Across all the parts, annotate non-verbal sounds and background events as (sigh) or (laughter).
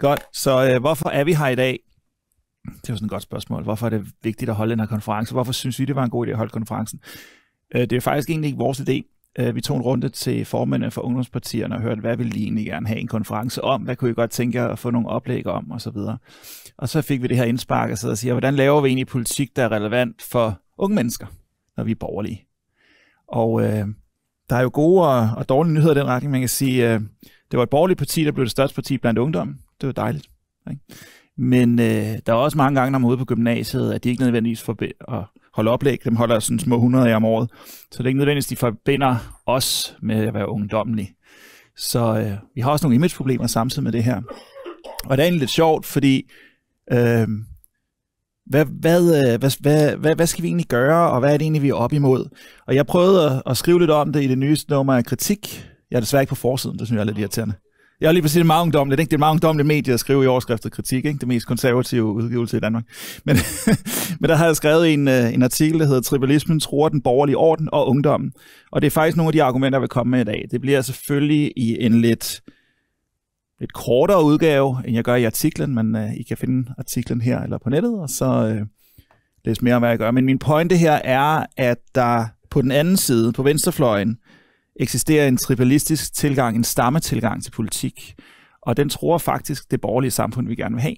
Godt, så øh, hvorfor er vi her i dag? Det er jo sådan et godt spørgsmål. Hvorfor er det vigtigt at holde den her konference? Hvorfor synes vi, det var en god idé at holde konferencen? Øh, det er faktisk egentlig ikke vores idé. Øh, vi tog en runde til formændene for ungdomspartierne og hørte, hvad ville I egentlig gerne have en konference om? Hvad kunne I godt tænke jer at få nogle oplæg om? Og så videre. Og så fik vi det her indspark og sidde siger, hvordan laver vi egentlig politik, der er relevant for unge mennesker, når vi er borgerlige? Og øh, der er jo gode og, og dårlige nyheder i den retning. Man kan sige, øh, det var et borgerligt parti, der blev det største parti blandt ungdom det var dejligt. Ikke? Men øh, der er også mange gange, når man er ude på gymnasiet, at de ikke nødvendigvis forbinder at holde oplæg. Dem holder sådan små 100 om året. Så det er ikke nødvendigvis, de forbinder os med at være ungdommelige. Så øh, vi har også nogle imageproblemer samtidig med det her. Og det er egentlig lidt sjovt, fordi øh, hvad, hvad, øh, hvad, hvad, hvad, hvad skal vi egentlig gøre, og hvad er det egentlig, vi er op imod? Og jeg prøvede at, at skrive lidt om det i det nyeste nummer af kritik. Jeg er desværre ikke på forsiden, det synes jeg er lidt irriterende. Jeg har lige præcis meget ungdomligt. Ikke? Det er meget ungdomligt medie at skrive i overskriftet kritik. Ikke? Det mest konservative udgivelse i Danmark. (laughs) Men, men der har jeg skrevet en, øh, en artikel, der hedder Tribalismen tror den borgerlige orden og ungdommen. Og det er faktisk nogle af de argumenter, jeg vil komme med i dag. Det bliver selvfølgelig i en lidt, lidt kortere udgave, end jeg gør i artiklen, men uh, I kan finde artiklen her eller på nettet, og så uh, øh, læse mere om, hvad jeg gør. Men min pointe her er, at der på den anden side, på venstrefløjen, eksisterer en tribalistisk tilgang, en stammetilgang til politik, og den tror faktisk det borgerlige samfund, vi gerne vil have.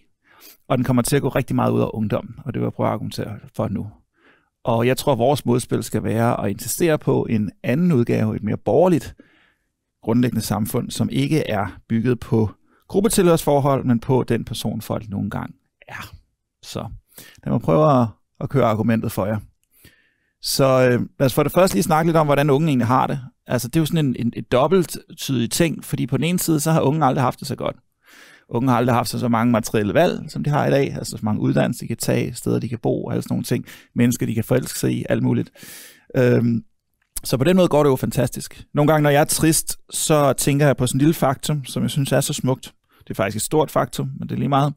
Og den kommer til at gå rigtig meget ud af ungdommen, og det vil jeg prøve at argumentere for nu. Og jeg tror, at vores modspil skal være at insistere på en anden udgave, et mere borgerligt grundlæggende samfund, som ikke er bygget på gruppetilhørsforhold, men på den person, folk nogle gange er. Så lad mig prøve at køre argumentet for jer. Så øh, lad os for det første lige snakke lidt om, hvordan unge egentlig har det. Altså, det er jo sådan en, en, et dobbelttydig ting, fordi på den ene side, så har unge aldrig haft det så godt. Unge har aldrig haft så, så mange materielle valg, som de har i dag. Altså, så mange uddannelser, de kan tage, steder, de kan bo, og alle sådan nogle ting. Mennesker, de kan forelske sig i, alt muligt. Øhm, så på den måde går det jo fantastisk. Nogle gange, når jeg er trist, så tænker jeg på sådan en lille faktum, som jeg synes er så smukt. Det er faktisk et stort faktum, men det er lige meget.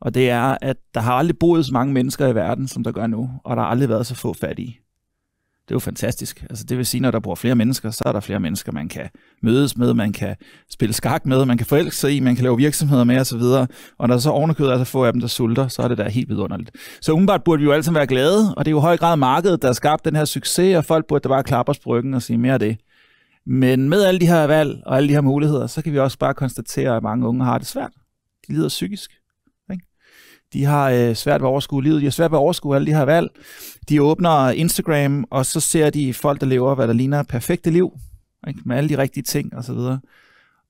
Og det er, at der har aldrig boet så mange mennesker i verden, som der gør nu, og der har aldrig været så få fattige. Det er jo fantastisk. Altså, det vil sige, når der bor flere mennesker, så er der flere mennesker, man kan mødes med, man kan spille skak med, man kan forelske sig i, man kan lave virksomheder med osv. Og når der så ovenikød er så få af dem, der sulter, så er det da helt vidunderligt. Så umiddelbart burde vi jo alle sammen være glade, og det er jo i høj grad markedet, der har skabt den her succes, og folk burde da bare klappe os på ryggen og sige mere af det. Men med alle de her valg og alle de her muligheder, så kan vi også bare konstatere, at mange unge har det svært. De lider psykisk. De har øh, svært ved at overskue livet, de har svært ved at overskue alle de her valg. De åbner Instagram, og så ser de folk, der lever, hvad der ligner perfekte liv, ikke? med alle de rigtige ting osv. Og,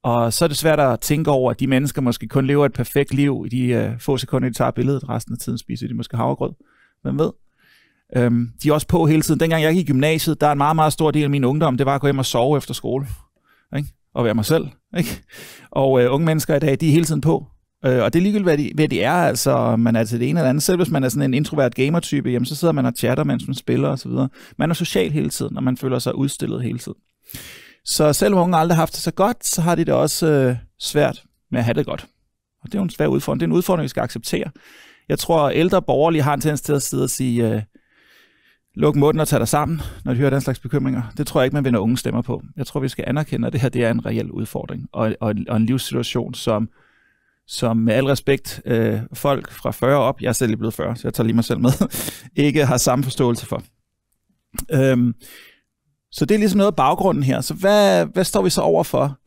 og så er det svært at tænke over, at de mennesker måske kun lever et perfekt liv i de øh, få sekunder, de tager billedet, resten af tiden spiser de måske havregrød. Hvem ved? Øhm, de er også på hele tiden. Dengang jeg gik i gymnasiet, der er en meget, meget stor del af min ungdom, det var at gå hjem og sove efter skole. Ikke? Og være mig selv. Ikke? Og øh, unge mennesker i dag, de er hele tiden på. Øh, og det er ligegyldigt, hvad de, hvad de er. Altså, man er til det ene eller andet. Selv hvis man er sådan en introvert gamer-type, jamen, så sidder man og chatter, mens man spiller osv. Man er social hele tiden, og man føler sig udstillet hele tiden. Så selvom unge aldrig har haft det så godt, så har de det også øh, svært med at have det godt. Og det er jo en svær udfordring. Det er en udfordring, vi skal acceptere. Jeg tror, at ældre lige har en tendens til at sidde og sige, øh, luk munden og tag dig sammen, når de hører den slags bekymringer. Det tror jeg ikke, man vinder unge stemmer på. Jeg tror, vi skal anerkende, at det her det er en reel udfordring, og, og, og en livssituation, som som med al respekt øh, folk fra 40 op, jeg er selv lige blevet 40, så jeg tager lige mig selv med, (laughs) ikke har samme forståelse for. Øhm, så det er ligesom noget af baggrunden her. Så hvad, hvad står vi så over for?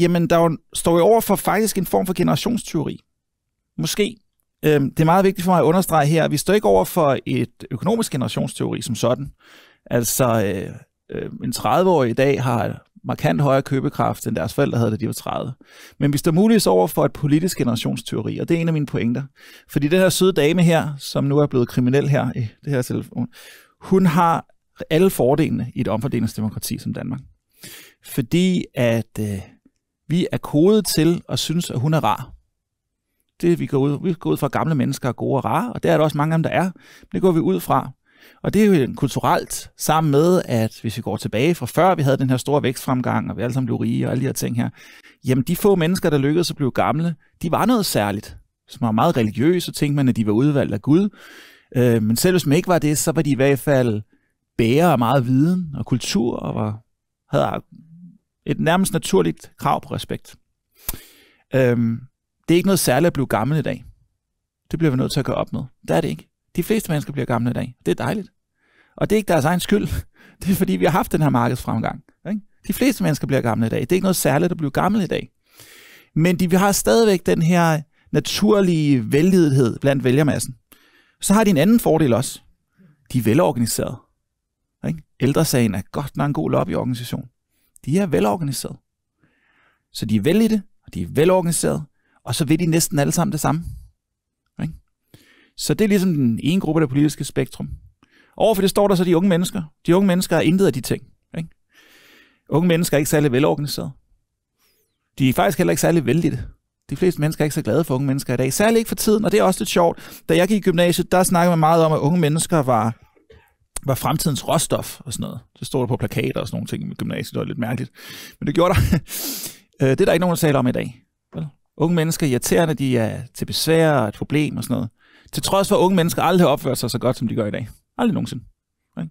Jamen, der jo, står vi over for faktisk en form for generationsteori. Måske. Øhm, det er meget vigtigt for mig at understrege her, at vi står ikke over for et økonomisk generationsteori som sådan. Altså, øh, øh, en 30-årig i dag har markant højere købekraft, end deres forældre havde, da de var 30. Men vi står muligvis over for et politisk generationsteori, og det er en af mine pointer. Fordi den her søde dame her, som nu er blevet kriminel her i det her telefon, hun har alle fordelene i et omfordelingsdemokrati som Danmark. Fordi at øh, vi er kodet til at synes, at hun er rar. Det vi går ud, vi går ud fra, gamle mennesker er gode og rare, og det er der også mange af dem, der er. Men det går vi ud fra. Og det er jo kulturelt sammen med, at hvis vi går tilbage fra før, vi havde den her store vækstfremgang, og vi alle sammen blev rige og alle de her ting her, jamen de få mennesker, der lykkedes at blive gamle, de var noget særligt. Som var meget religiøse, tænkte man, at de var udvalgt af Gud. Øh, men selv hvis man ikke var det, så var de i hvert fald bære af meget viden og kultur, og var, havde et nærmest naturligt krav på respekt. Øhm, det er ikke noget særligt at blive gammel i dag. Det bliver vi nødt til at gøre op med. Der er det ikke. De fleste mennesker bliver gamle i dag. Det er dejligt. Og det er ikke deres egen skyld. (laughs) Det er fordi, vi har haft den her markedsfremgang. Ikke? De fleste mennesker bliver gamle i dag. Det er ikke noget særligt at blive gammel i dag. Men de, vi har stadigvæk den her naturlige vellidenhed blandt vælgermassen. Så har de en anden fordel også. De er velorganiseret. Ikke? Ældresagen er godt nok en god lobbyorganisation. De er velorganiseret. Så de er vellidte, og de er velorganiseret, og så vil de næsten alle sammen det samme. Så det er ligesom den ene gruppe af det politiske spektrum. Overfor det står der så de unge mennesker. De unge mennesker er intet af de ting. Ikke? Unge mennesker er ikke særlig velorganiseret. De er faktisk heller ikke særlig vældige. De fleste mennesker er ikke så glade for unge mennesker i dag. Særligt ikke for tiden, og det er også lidt sjovt. Da jeg gik i gymnasiet, der snakkede man meget om, at unge mennesker var, var fremtidens råstof og sådan noget. Det stod der på plakater og sådan nogle ting i gymnasiet. Det var lidt mærkeligt. Men det gjorde der. (laughs) Øh, det er der ikke nogen, der taler om i dag. Vel? Unge mennesker er irriterende, de er til besvær og et problem og sådan noget. Til trods for, at unge mennesker aldrig har opført sig så godt, som de gør i dag. Aldrig nogensinde. Ikke?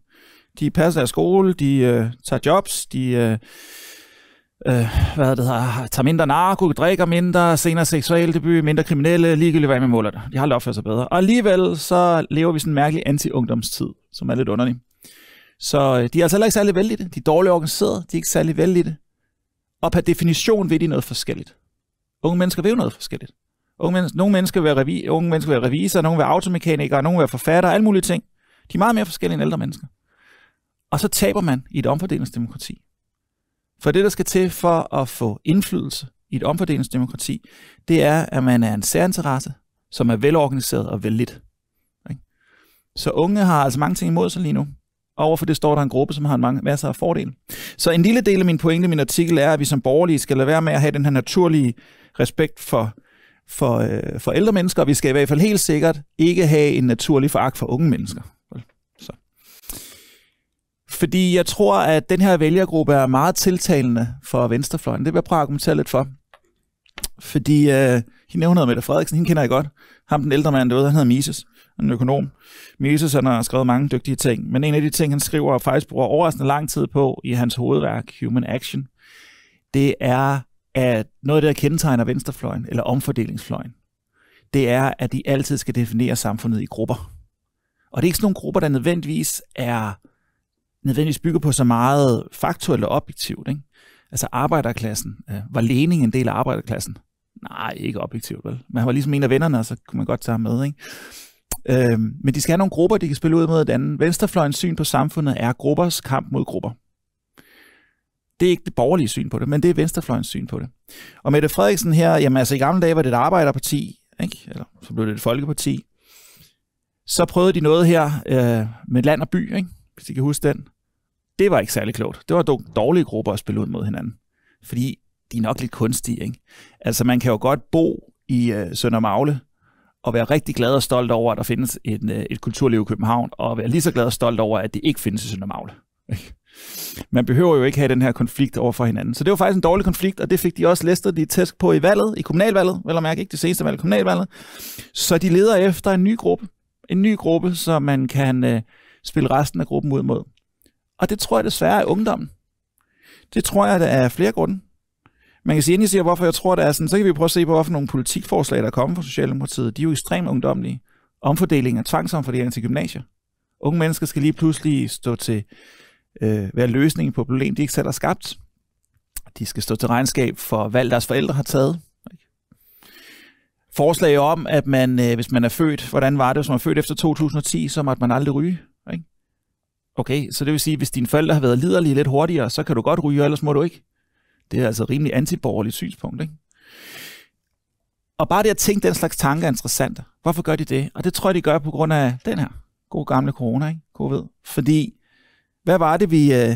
De passer deres skole, de øh, tager jobs, de... Øh, øh, hvad det hedder, tager mindre narko, drikker mindre, senere seksuel debut, mindre kriminelle, ligegyldigt hvad man måler det. De har aldrig opført sig bedre. Og alligevel så lever vi sådan en mærkelig anti-ungdomstid, som er lidt underlig. Så øh, de er altså heller ikke særlig vældige. De er dårligt organiseret, de er ikke særlig vældige. Og per definition vil de noget forskelligt. Unge mennesker vil jo noget forskelligt. Unge, mennesker, nogle mennesker vil være, revi, unge mennesker vil være revisor, nogle vil være automekanikere, nogle vil være forfatter, alle mulige ting. De er meget mere forskellige end ældre mennesker. Og så taber man i et omfordelingsdemokrati. For det, der skal til for at få indflydelse i et omfordelingsdemokrati, det er, at man er en særinteresse, som er velorganiseret og vellidt. Så unge har altså mange ting imod sig lige nu. overfor det står der en gruppe, som har en mange, masser af fordele. Så en lille del af min pointe i min artikel er, at vi som borgerlige skal lade være med at have den her naturlige respekt for for, øh, for ældre mennesker, og vi skal i hvert fald helt sikkert ikke have en naturlig foragt for unge mennesker. Så. Fordi jeg tror, at den her vælgergruppe er meget tiltalende for venstrefløjen. Det vil jeg prøve at argumentere lidt for. Fordi øh, hende nævner Mette Frederiksen, hende kender jeg godt. Ham den ældre mand derude, han hedder Mises, en økonom. Mises han har skrevet mange dygtige ting, men en af de ting, han skriver og faktisk bruger overraskende lang tid på i hans hovedværk, Human Action, det er at noget af det, der kendetegner venstrefløjen, eller omfordelingsfløjen, det er, at de altid skal definere samfundet i grupper. Og det er ikke sådan nogle grupper, der nødvendigvis er nødvendigvis bygger på så meget faktuelt og objektivt. Ikke? Altså arbejderklassen. Øh, var Lening en del af arbejderklassen? Nej, ikke objektivt, vel? Man var ligesom en af vennerne, og så kunne man godt tage ham med, ikke? Øh, men de skal have nogle grupper, de kan spille ud mod andet. Venstrefløjens syn på samfundet er gruppers kamp mod grupper. Det er ikke det borgerlige syn på det, men det er venstrefløjens syn på det. Og Mette Frederiksen her, jamen altså i gamle dage var det et arbejderparti, ikke? eller så blev det et folkeparti. Så prøvede de noget her øh, med land og by, ikke? hvis I kan huske den. Det var ikke særlig klogt. Det var dog dårlige grupper at spille ud mod hinanden. Fordi de er nok lidt kunstige. Ikke? Altså man kan jo godt bo i øh, Søndermagle, og være rigtig glad og stolt over, at der findes en, øh, et kulturliv i København, og være lige så glad og stolt over, at det ikke findes i Søndermagle. Man behøver jo ikke have den her konflikt over for hinanden. Så det var faktisk en dårlig konflikt, og det fik de også læstet de tæsk på i valget, i kommunalvalget, vel at mærke ikke det seneste valg, kommunalvalget. Så de leder efter en ny gruppe, en ny gruppe, så man kan øh, spille resten af gruppen ud mod. Og det tror jeg desværre er ungdommen. Det tror jeg, der er flere grunde. Man kan sige, inden I siger, hvorfor jeg tror, det er sådan, så kan vi prøve at se på, hvorfor nogle politikforslag, der er kommet fra Socialdemokratiet, de er jo ekstremt ungdomlige. Omfordeling af tvangsomfordeling til gymnasier. Unge mennesker skal lige pludselig stå til øh, være løsningen på et problem, de ikke selv har skabt. De skal stå til regnskab for valg, deres forældre har taget. Forslag om, at man, øh, hvis man er født, hvordan var det, hvis man er født efter 2010, så måtte man aldrig ryge. Ikke? Okay, så det vil sige, at hvis dine forældre har været liderlige lidt hurtigere, så kan du godt ryge, ellers må du ikke. Det er altså et rimelig antiborgerligt synspunkt. Ikke? Og bare det at tænke den slags tanker er interessant. Hvorfor gør de det? Og det tror jeg, de gør på grund af den her gode gamle corona, ikke? covid. Fordi hvad var det, vi, øh,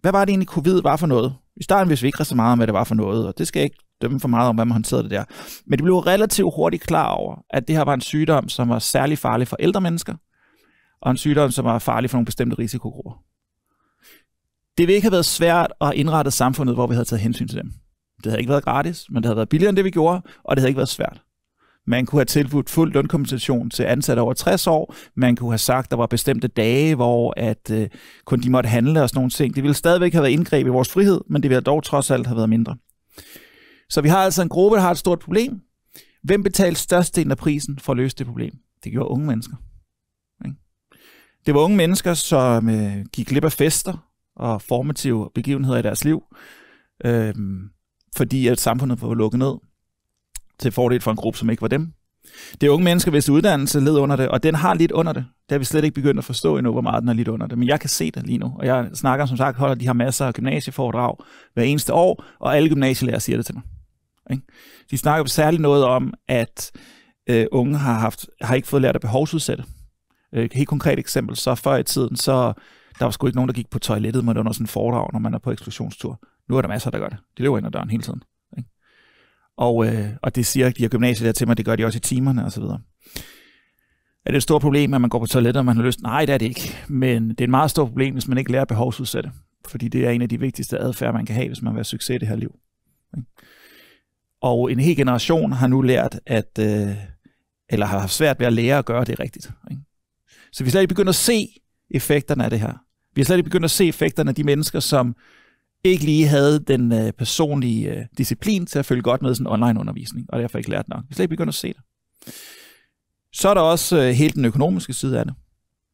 hvad var det egentlig, covid var for noget? I starten vidste vi ikke så meget om, hvad det var for noget, og det skal jeg ikke dømme for meget om, hvad man håndterede det der. Men det blev relativt hurtigt klar over, at det her var en sygdom, som var særlig farlig for ældre mennesker, og en sygdom, som var farlig for nogle bestemte risikogrupper. Det ville ikke have været svært at indrette samfundet, hvor vi havde taget hensyn til dem. Det havde ikke været gratis, men det havde været billigere end det, vi gjorde, og det havde ikke været svært. Man kunne have tilbudt fuld lønkompensation til ansatte over 60 år. Man kunne have sagt, at der var bestemte dage, hvor at øh, kun de måtte handle og sådan nogle ting. Det ville stadigvæk have været indgreb i vores frihed, men det ville dog trods alt have været mindre. Så vi har altså en gruppe, der har et stort problem. Hvem betalte størstedelen af prisen for at løse det problem? Det gjorde unge mennesker. Det var unge mennesker, som øh, gik glip af fester og formative begivenheder i deres liv, øh, fordi at samfundet var lukket ned til fordel for en gruppe, som ikke var dem. Det er unge mennesker, hvis uddannelse led under det, og den har lidt under det. Det har vi slet ikke begyndt at forstå endnu, hvor meget den har lidt under det. Men jeg kan se det lige nu, og jeg snakker som sagt, holder de her masser af gymnasieforedrag hver eneste år, og alle gymnasielærer siger det til mig. De snakker særligt noget om, at øh, unge har, haft, har ikke fået lært at behovsudsætte. Et øh, helt konkret eksempel, så før i tiden, så der var sgu ikke nogen, der gik på toilettet, men det var sådan en foredrag, når man er på eksklusionstur. Nu er der masser, der gør det. De løber ind ad døren hele tiden. Og, øh, og det siger de her der til mig, det gør de også i timerne osv. Er det et stort problem, at man går på toilettet, og man har lyst? Nej, det er det ikke. Men det er et meget stort problem, hvis man ikke lærer behovsudsætte. Fordi det er en af de vigtigste adfærd, man kan have, hvis man vil have succes i det her liv. Og en hel generation har nu lært, at, øh, eller har haft svært ved at lære at gøre det rigtigt. Ikke? Så vi er slet ikke begyndt at se effekterne af det her. Vi har slet ikke begyndt at se effekterne af de mennesker, som ikke lige havde den øh, personlige øh, disciplin til at følge godt med sådan online-undervisning, og derfor ikke lært nok. Vi slet ikke begyndt at se det. Så er der også øh, hele den økonomiske side af det.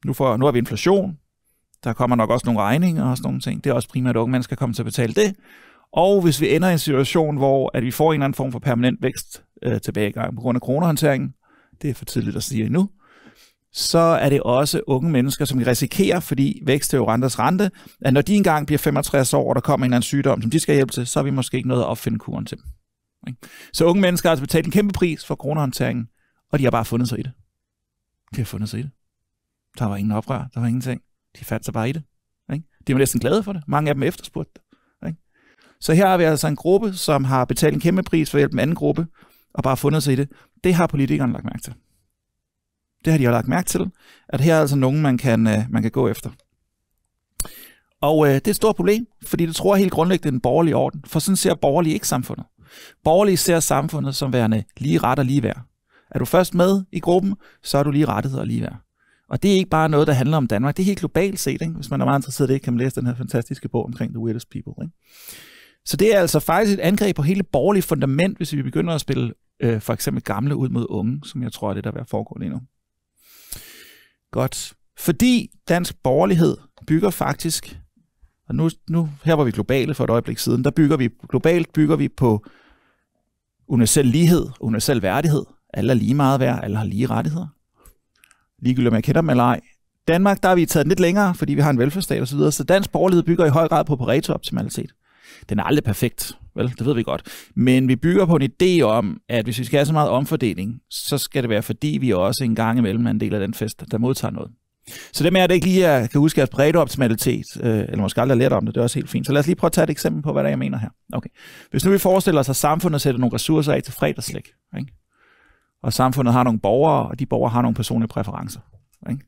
Nu, får, nu har vi inflation, der kommer nok også nogle regninger og sådan nogle ting. Det er også primært, at unge mennesker kommer til at betale det. Og hvis vi ender i en situation, hvor at vi får en eller anden form for permanent vækst øh, tilbagegang på grund af kronehåndteringen, det er for tidligt at sige endnu, så er det også unge mennesker, som risikerer, fordi vækst er jo renters rente, at når de engang bliver 65 år, og der kommer en eller anden sygdom, som de skal hjælpe til, så er vi måske ikke noget at opfinde kuren til. Så unge mennesker har altså betalt en kæmpe pris for kronehåndteringen, og de har bare fundet sig i det. De har fundet sig i det. Der var ingen oprør, der var ingenting. De fandt sig bare i det. Ikke? De var næsten glade for det. Mange af dem efterspurgte det. Ikke? Så her har vi altså en gruppe, som har betalt en kæmpe pris for at hjælpe en anden gruppe, og bare fundet sig i det. Det har politikerne lagt mærke til. Det har de jo lagt mærke til, at her er altså nogen, man kan, øh, man kan gå efter. Og øh, det er et stort problem, fordi det tror helt grundlæggende den borgerlige orden, for sådan ser borgerlige ikke samfundet. Borgerlige ser samfundet som værende lige ret og lige værd. Er du først med i gruppen, så er du lige rettet og lige værd. Og det er ikke bare noget, der handler om Danmark. Det er helt globalt set. Ikke? Hvis man er meget interesseret i det, kan man læse den her fantastiske bog omkring The Weirdest People. Ikke? Så det er altså faktisk et angreb på hele borgerlige fundament, hvis vi begynder at spille øh, for eksempel gamle ud mod unge, som jeg tror er det, der er foregået lige nu. Godt. Fordi dansk borgerlighed bygger faktisk, og nu, nu her var vi globale for et øjeblik siden, der bygger vi, globalt bygger vi på universel lighed, universel værdighed. Alle er lige meget værd, alle har lige rettigheder. Ligegyldigt om jeg kender dem eller ej. Danmark, der har vi taget lidt længere, fordi vi har en velfærdsstat osv., så dansk borgerlighed bygger i høj grad på Pareto-optimalitet den er aldrig perfekt, vel? Det ved vi godt. Men vi bygger på en idé om, at hvis vi skal have så meget omfordeling, så skal det være, fordi vi også en gang imellem er en del af den fest, der modtager noget. Så det med, at det ikke lige er, kan huske jeres optimalitet, øh, eller måske aldrig har lært om det, det er også helt fint. Så lad os lige prøve at tage et eksempel på, hvad der jeg mener her. Okay. Hvis nu vi forestiller os, at samfundet sætter nogle ressourcer af til fredagslæg, ikke? og samfundet har nogle borgere, og de borgere har nogle personlige præferencer. Ikke?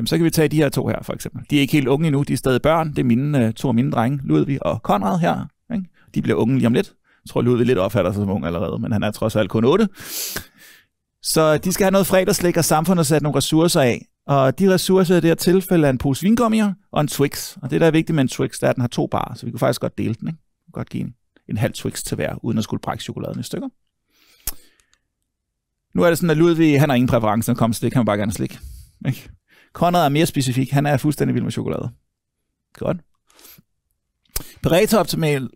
jamen så kan vi tage de her to her for eksempel. De er ikke helt unge endnu, de er stadig børn. Det er mine, øh, to af mine drenge, Ludvig og Konrad her. Ikke? De bliver unge lige om lidt. Jeg tror, Ludvig lidt opfatter sig som ung allerede, men han er trods alt kun 8. Så de skal have noget fredagslæg, og samfundet sat nogle ressourcer af. Og de ressourcer i det her tilfælde er en pose vingummier og en Twix. Og det, der er vigtigt med en Twix, det er, at den har to bar, så vi kunne faktisk godt dele den. Ikke? Godt give en, en halv Twix til hver, uden at skulle brække chokoladen i stykker. Nu er det sådan, at Ludvig, han har ingen præferencer når det kommer det, kan man bare gerne slik. Ikke? Konrad er mere specifik. Han er fuldstændig vild med chokolade. Godt. pareto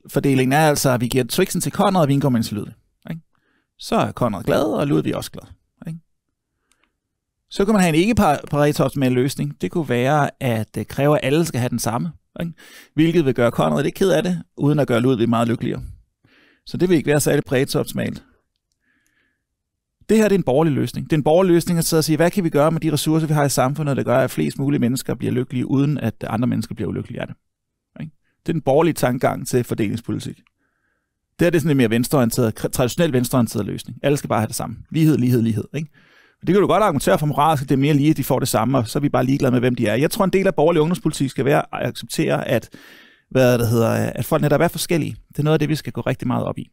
fordeling er altså, at vi giver Twixen til Konrad og vingummen til Ludvig. Ikke? Så er Konrad glad, og Ludvig også glad. Ikke? Så kan man have en ikke pareto optimal løsning. Det kunne være, at det øh, kræver, at alle skal have den samme. Ikke? Hvilket vil gøre Konrad lidt ked af det, uden at gøre Ludvig meget lykkeligere. Så det vil ikke være særlig pareto optimalt. Det her det er en borgerlig løsning. Det er en borgerlig løsning at sidde og sige, hvad kan vi gøre med de ressourcer, vi har i samfundet, der gør, at flest mulige mennesker bliver lykkelige, uden at andre mennesker bliver ulykkelige af det. Det er den borgerlige tankegang til fordelingspolitik. Det her det er sådan en mere venstreorienteret, traditionelt venstreorienteret løsning. Alle skal bare have det samme. Lighed, lighed, lighed. Ikke? Og det kan du godt argumentere for moralsk, at det er mere lige, at de får det samme, og så er vi bare ligeglade med, hvem de er. Jeg tror, en del af borgerlig ungdomspolitik skal være at acceptere, at, hvad det hedder, at folk netop er forskellige. Det er noget af det, vi skal gå rigtig meget op i.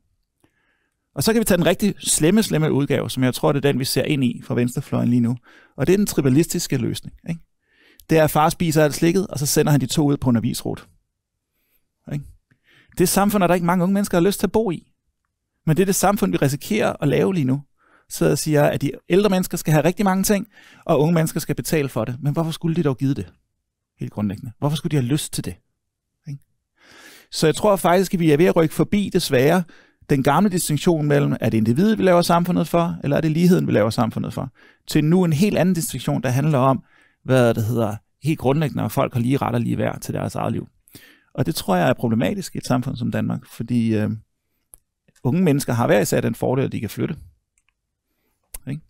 Og så kan vi tage den rigtig slemme, slemme udgave, som jeg tror, det er den, vi ser ind i fra venstrefløjen lige nu. Og det er den tribalistiske løsning. Ikke? Det er, at far spiser alt slikket, og så sender han de to ud på en avisrut. Ikke? Det samfund er der ikke mange unge mennesker, der har lyst til at bo i. Men det er det samfund, vi risikerer at lave lige nu. Så jeg siger, at de ældre mennesker skal have rigtig mange ting, og unge mennesker skal betale for det. Men hvorfor skulle de dog give det? Helt grundlæggende. Hvorfor skulle de have lyst til det? Så jeg tror faktisk, at vi er ved at rykke forbi desværre den gamle distinktion mellem, er det individet, vi laver samfundet for, eller er det ligheden, vi laver samfundet for, til nu en helt anden distinktion, der handler om, hvad det hedder, helt grundlæggende, at folk har lige ret og lige værd til deres eget liv. Og det tror jeg er problematisk i et samfund som Danmark, fordi øh, unge mennesker har været især den fordel, at de kan flytte. Ikke?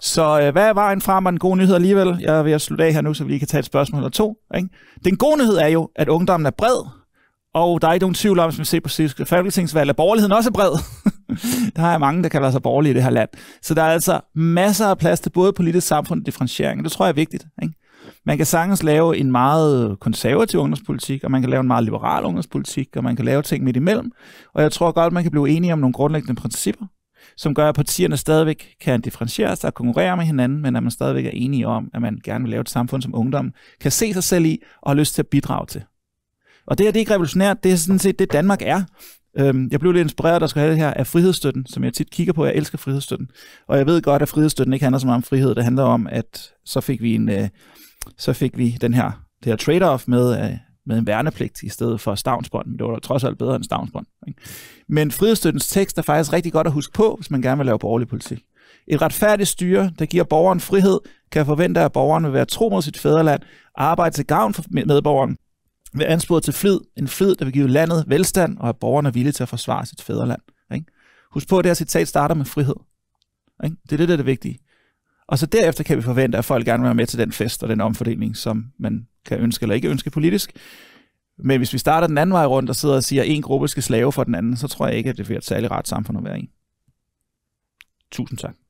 Så øh, hvad er vejen frem og den gode nyhed alligevel? Jeg vil slutte af her nu, så vi lige kan tage et spørgsmål eller to. Ikke? Den gode nyhed er jo, at ungdommen er bred, og der er ikke nogen tvivl om, som vi ser på sidste folketingsvalg, at borgerligheden også er bred. (laughs) der er mange, der kalder sig borgerlige i det her land. Så der er altså masser af plads til både politisk samfund og differentiering. Det tror jeg er vigtigt. Ikke? Man kan sagtens lave en meget konservativ ungdomspolitik, og man kan lave en meget liberal ungdomspolitik, og man kan lave ting midt imellem. Og jeg tror godt, man kan blive enige om nogle grundlæggende principper, som gør, at partierne stadigvæk kan differentiere sig og konkurrere med hinanden, men at man stadigvæk er enige om, at man gerne vil lave et samfund, som ungdom kan se sig selv i og har lyst til at bidrage til. Og det her, det er ikke revolutionært, det er sådan set det, Danmark er. Øhm, jeg blev lidt inspireret, der skulle have det her, af frihedsstøtten, som jeg tit kigger på. Jeg elsker frihedsstøtten. Og jeg ved godt, at frihedsstøtten ikke handler så meget om frihed. Det handler om, at så fik vi, en, øh, så fik vi den her, det her trade-off med, øh, med en værnepligt i stedet for stavnsbånd. det var trods alt bedre end stavnsbånd. Ikke? Men frihedsstøttens tekst er faktisk rigtig godt at huske på, hvis man gerne vil lave borgerlig politik. Et retfærdigt styre, der giver borgeren frihed, kan forvente, at borgeren vil være tro mod sit fædreland, arbejde til gavn for medborgeren, vil ansporet til flid, en flid, der vil give landet velstand, og at borgerne er villige til at forsvare sit fædreland. Ikke? Husk på, at det her citat starter med frihed. Ikke? Det er det, der er det vigtige. Og så derefter kan vi forvente, at folk gerne vil være med til den fest og den omfordeling, som man kan ønske eller ikke ønske politisk. Men hvis vi starter den anden vej rundt og sidder og siger, at en gruppe skal slave for den anden, så tror jeg ikke, at det bliver et særligt ret samfund at være i. Tusind tak.